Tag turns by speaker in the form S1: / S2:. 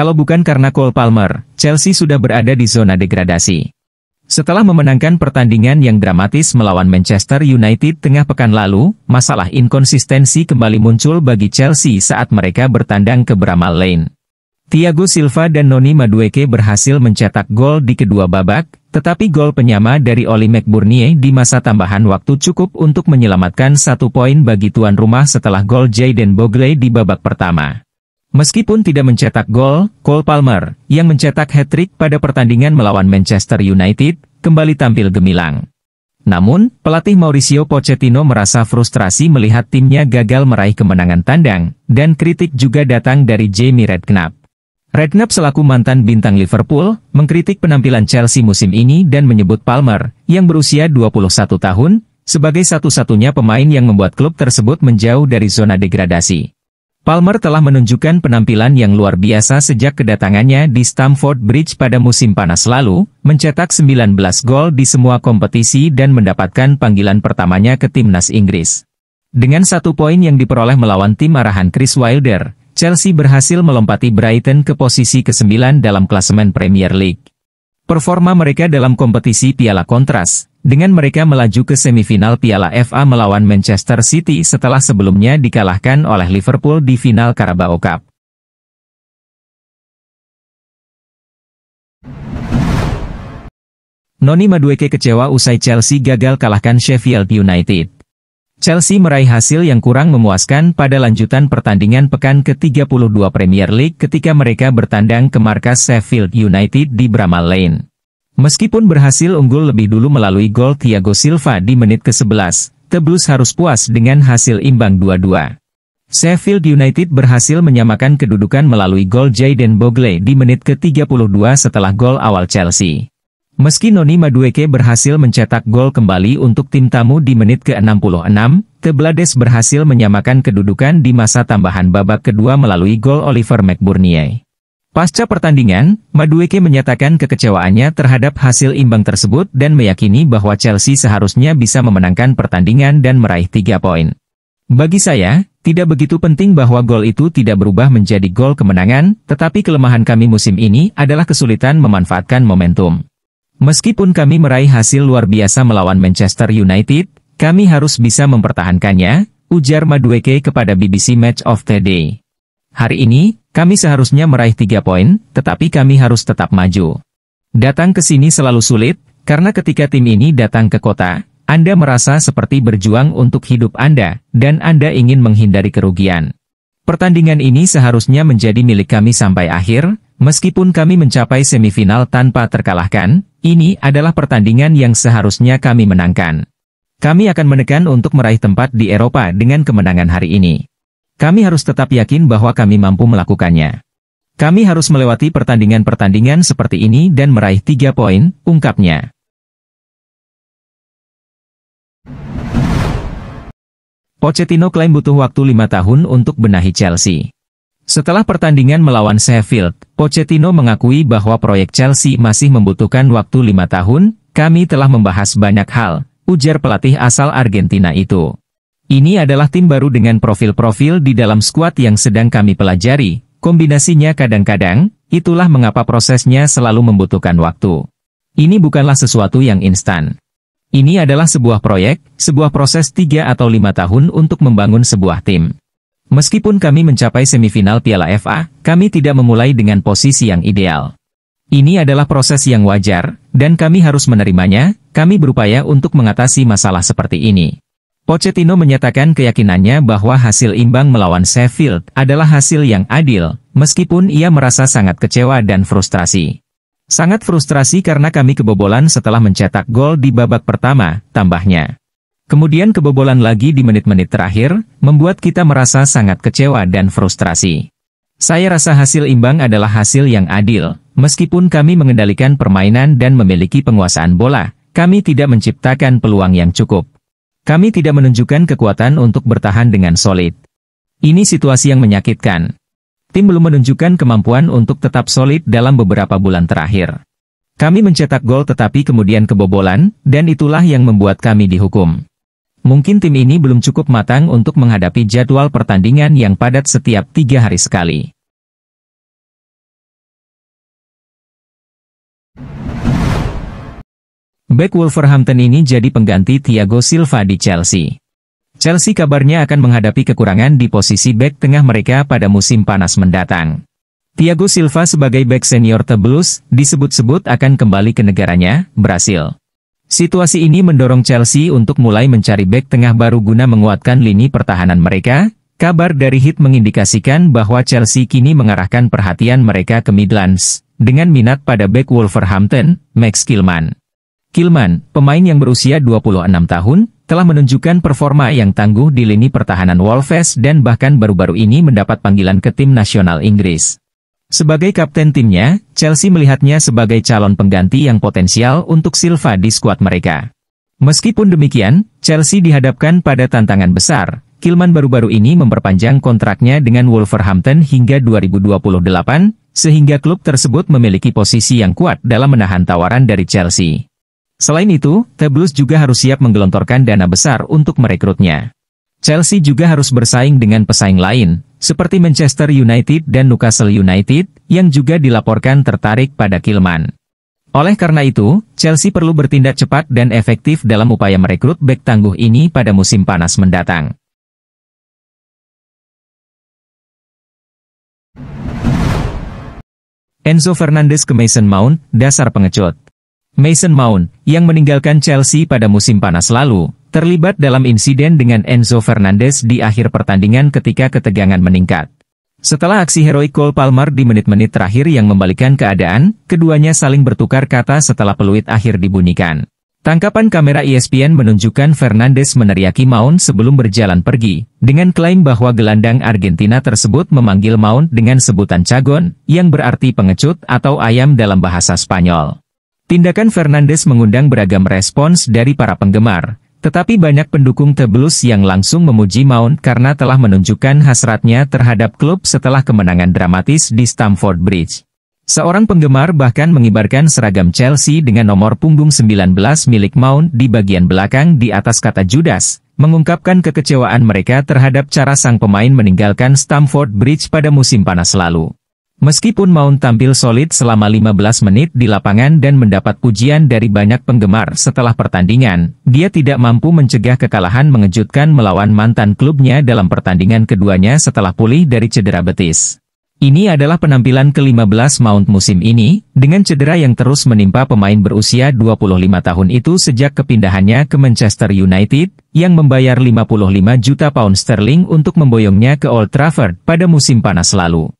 S1: Kalau bukan karena Cole Palmer, Chelsea sudah berada di zona degradasi. Setelah memenangkan pertandingan yang dramatis melawan Manchester United tengah pekan lalu, masalah inkonsistensi kembali muncul bagi Chelsea saat mereka bertandang ke Bramall Lane. Thiago Silva dan Noni Madueke berhasil mencetak gol di kedua babak, tetapi gol penyama dari Oli McBurnie di masa tambahan waktu cukup untuk menyelamatkan satu poin bagi tuan rumah setelah gol Jayden Bogley di babak pertama. Meskipun tidak mencetak gol, Cole Palmer, yang mencetak hat-trick pada pertandingan melawan Manchester United, kembali tampil gemilang. Namun, pelatih Mauricio Pochettino merasa frustrasi melihat timnya gagal meraih kemenangan tandang, dan kritik juga datang dari Jamie Redknapp. Redknapp selaku mantan bintang Liverpool, mengkritik penampilan Chelsea musim ini dan menyebut Palmer, yang berusia 21 tahun, sebagai satu-satunya pemain yang membuat klub tersebut menjauh dari zona degradasi. Palmer telah menunjukkan penampilan yang luar biasa sejak kedatangannya di Stamford Bridge pada musim panas lalu, mencetak 19 gol di semua kompetisi dan mendapatkan panggilan pertamanya ke timnas Inggris. Dengan satu poin yang diperoleh melawan tim arahan Chris Wilder, Chelsea berhasil melompati Brighton ke posisi ke-9 dalam klasemen Premier League. Performa mereka dalam kompetisi Piala Kontras, dengan mereka melaju ke semifinal Piala FA melawan Manchester City setelah sebelumnya dikalahkan oleh Liverpool di final Carabao Cup. Noni Madueke kecewa usai Chelsea gagal kalahkan Sheffield United. Chelsea meraih hasil yang kurang memuaskan pada lanjutan pertandingan pekan ke-32 Premier League ketika mereka bertandang ke markas Sheffield United di Bramall Lane. Meskipun berhasil unggul lebih dulu melalui gol Thiago Silva di menit ke-11, The Blues harus puas dengan hasil imbang 2-2. Sheffield United berhasil menyamakan kedudukan melalui gol Jayden Bogley di menit ke-32 setelah gol awal Chelsea. Meski Noni Madueke berhasil mencetak gol kembali untuk tim tamu di menit ke-66, The Blades berhasil menyamakan kedudukan di masa tambahan babak kedua melalui gol Oliver McBurnie. Pasca pertandingan, Madueke menyatakan kekecewaannya terhadap hasil imbang tersebut dan meyakini bahwa Chelsea seharusnya bisa memenangkan pertandingan dan meraih tiga poin. Bagi saya, tidak begitu penting bahwa gol itu tidak berubah menjadi gol kemenangan, tetapi kelemahan kami musim ini adalah kesulitan memanfaatkan momentum. Meskipun kami meraih hasil luar biasa melawan Manchester United, kami harus bisa mempertahankannya, ujar Madueke kepada BBC Match of the Day. Hari ini, kami seharusnya meraih tiga poin, tetapi kami harus tetap maju. Datang ke sini selalu sulit, karena ketika tim ini datang ke kota, Anda merasa seperti berjuang untuk hidup Anda, dan Anda ingin menghindari kerugian. Pertandingan ini seharusnya menjadi milik kami sampai akhir, meskipun kami mencapai semifinal tanpa terkalahkan, ini adalah pertandingan yang seharusnya kami menangkan. Kami akan menekan untuk meraih tempat di Eropa dengan kemenangan hari ini. Kami harus tetap yakin bahwa kami mampu melakukannya. Kami harus melewati pertandingan-pertandingan seperti ini dan meraih tiga poin, ungkapnya. Pochettino klaim butuh waktu lima tahun untuk benahi Chelsea. Setelah pertandingan melawan Sheffield, Pochettino mengakui bahwa proyek Chelsea masih membutuhkan waktu lima tahun, kami telah membahas banyak hal, ujar pelatih asal Argentina itu. Ini adalah tim baru dengan profil-profil di dalam skuad yang sedang kami pelajari. Kombinasinya kadang-kadang, itulah mengapa prosesnya selalu membutuhkan waktu. Ini bukanlah sesuatu yang instan. Ini adalah sebuah proyek, sebuah proses 3 atau 5 tahun untuk membangun sebuah tim. Meskipun kami mencapai semifinal Piala FA, kami tidak memulai dengan posisi yang ideal. Ini adalah proses yang wajar, dan kami harus menerimanya, kami berupaya untuk mengatasi masalah seperti ini. Pochettino menyatakan keyakinannya bahwa hasil imbang melawan Sheffield adalah hasil yang adil, meskipun ia merasa sangat kecewa dan frustrasi. Sangat frustrasi karena kami kebobolan setelah mencetak gol di babak pertama, tambahnya. Kemudian kebobolan lagi di menit-menit terakhir, membuat kita merasa sangat kecewa dan frustrasi. Saya rasa hasil imbang adalah hasil yang adil, meskipun kami mengendalikan permainan dan memiliki penguasaan bola, kami tidak menciptakan peluang yang cukup. Kami tidak menunjukkan kekuatan untuk bertahan dengan solid. Ini situasi yang menyakitkan. Tim belum menunjukkan kemampuan untuk tetap solid dalam beberapa bulan terakhir. Kami mencetak gol tetapi kemudian kebobolan, dan itulah yang membuat kami dihukum. Mungkin tim ini belum cukup matang untuk menghadapi jadwal pertandingan yang padat setiap tiga hari sekali. Back Wolverhampton ini jadi pengganti Thiago Silva di Chelsea. Chelsea kabarnya akan menghadapi kekurangan di posisi back tengah mereka pada musim panas mendatang. Thiago Silva sebagai back senior Tebelus disebut-sebut akan kembali ke negaranya, Brasil. Situasi ini mendorong Chelsea untuk mulai mencari back tengah baru guna menguatkan lini pertahanan mereka. Kabar dari Hit mengindikasikan bahwa Chelsea kini mengarahkan perhatian mereka ke Midlands, dengan minat pada back Wolverhampton, Max Kilman. Kilman, pemain yang berusia 26 tahun, telah menunjukkan performa yang tangguh di lini pertahanan Wolves dan bahkan baru-baru ini mendapat panggilan ke tim nasional Inggris. Sebagai kapten timnya, Chelsea melihatnya sebagai calon pengganti yang potensial untuk Silva di skuad mereka. Meskipun demikian, Chelsea dihadapkan pada tantangan besar. Kilman baru-baru ini memperpanjang kontraknya dengan Wolverhampton hingga 2028, sehingga klub tersebut memiliki posisi yang kuat dalam menahan tawaran dari Chelsea. Selain itu, The Blues juga harus siap menggelontorkan dana besar untuk merekrutnya. Chelsea juga harus bersaing dengan pesaing lain, seperti Manchester United dan Newcastle United, yang juga dilaporkan tertarik pada Kilman. Oleh karena itu, Chelsea perlu bertindak cepat dan efektif dalam upaya merekrut bek tangguh ini pada musim panas mendatang. Enzo Fernandez ke Mason Mount, dasar pengecut. Mason Mount, yang meninggalkan Chelsea pada musim panas lalu, terlibat dalam insiden dengan Enzo Fernandez di akhir pertandingan ketika ketegangan meningkat. Setelah aksi heroik Cole Palmer di menit-menit terakhir yang membalikan keadaan, keduanya saling bertukar kata setelah peluit akhir dibunyikan. Tangkapan kamera ESPN menunjukkan Fernandes meneriaki Mount sebelum berjalan pergi, dengan klaim bahwa gelandang Argentina tersebut memanggil Mount dengan sebutan cagon, yang berarti pengecut atau ayam dalam bahasa Spanyol. Tindakan Fernandes mengundang beragam respons dari para penggemar, tetapi banyak pendukung The Blues yang langsung memuji Mount karena telah menunjukkan hasratnya terhadap klub setelah kemenangan dramatis di Stamford Bridge. Seorang penggemar bahkan mengibarkan seragam Chelsea dengan nomor punggung 19 milik Mount di bagian belakang di atas kata Judas, mengungkapkan kekecewaan mereka terhadap cara sang pemain meninggalkan Stamford Bridge pada musim panas lalu. Meskipun Mount tampil solid selama 15 menit di lapangan dan mendapat pujian dari banyak penggemar setelah pertandingan, dia tidak mampu mencegah kekalahan mengejutkan melawan mantan klubnya dalam pertandingan keduanya setelah pulih dari cedera betis. Ini adalah penampilan ke-15 Mount musim ini, dengan cedera yang terus menimpa pemain berusia 25 tahun itu sejak kepindahannya ke Manchester United, yang membayar 55 juta pound sterling untuk memboyongnya ke Old Trafford pada musim panas lalu.